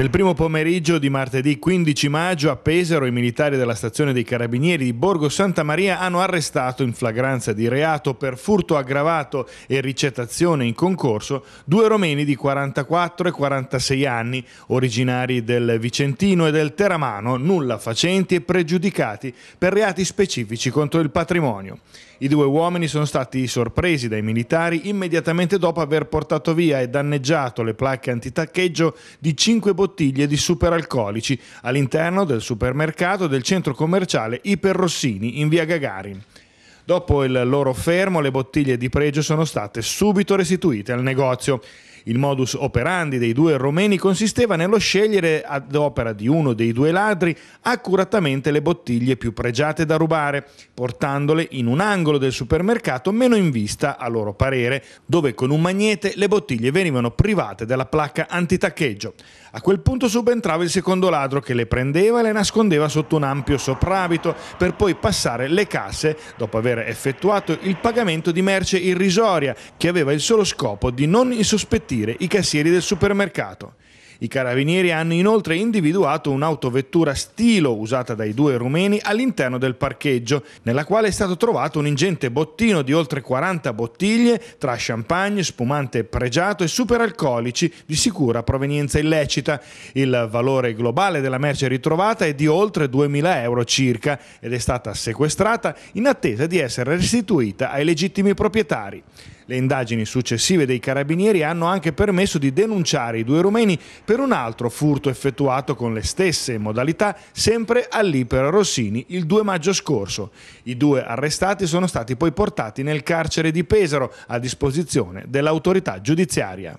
Nel primo pomeriggio di martedì 15 maggio a Pesaro i militari della stazione dei carabinieri di Borgo Santa Maria hanno arrestato in flagranza di reato per furto aggravato e ricettazione in concorso due romeni di 44 e 46 anni, originari del Vicentino e del Teramano, nulla facenti e pregiudicati per reati specifici contro il patrimonio. I due uomini sono stati sorpresi dai militari immediatamente dopo aver portato via e danneggiato le placche antitaccheggio di 5 bottiglie bottiglie di superalcolici all'interno del supermercato del centro commerciale Iperrossini in via Gagarin. Dopo il loro fermo, le bottiglie di pregio sono state subito restituite al negozio. Il modus operandi dei due romeni consisteva nello scegliere ad opera di uno dei due ladri accuratamente le bottiglie più pregiate da rubare, portandole in un angolo del supermercato meno in vista, a loro parere, dove con un magnete le bottiglie venivano private della placca antitaccheggio. A quel punto subentrava il secondo ladro che le prendeva e le nascondeva sotto un ampio soprabito per poi passare le casse dopo aver effettuato il pagamento di merce irrisoria che aveva il solo scopo di non insospettire avvertire i cassieri del supermercato. I carabinieri hanno inoltre individuato un'autovettura stilo usata dai due rumeni all'interno del parcheggio, nella quale è stato trovato un ingente bottino di oltre 40 bottiglie tra champagne, spumante pregiato e superalcolici di sicura provenienza illecita. Il valore globale della merce ritrovata è di oltre 2.000 euro circa ed è stata sequestrata in attesa di essere restituita ai legittimi proprietari. Le indagini successive dei carabinieri hanno anche permesso di denunciare i due rumeni per un altro furto effettuato con le stesse modalità sempre all'Ipera Rossini il 2 maggio scorso. I due arrestati sono stati poi portati nel carcere di Pesaro a disposizione dell'autorità giudiziaria.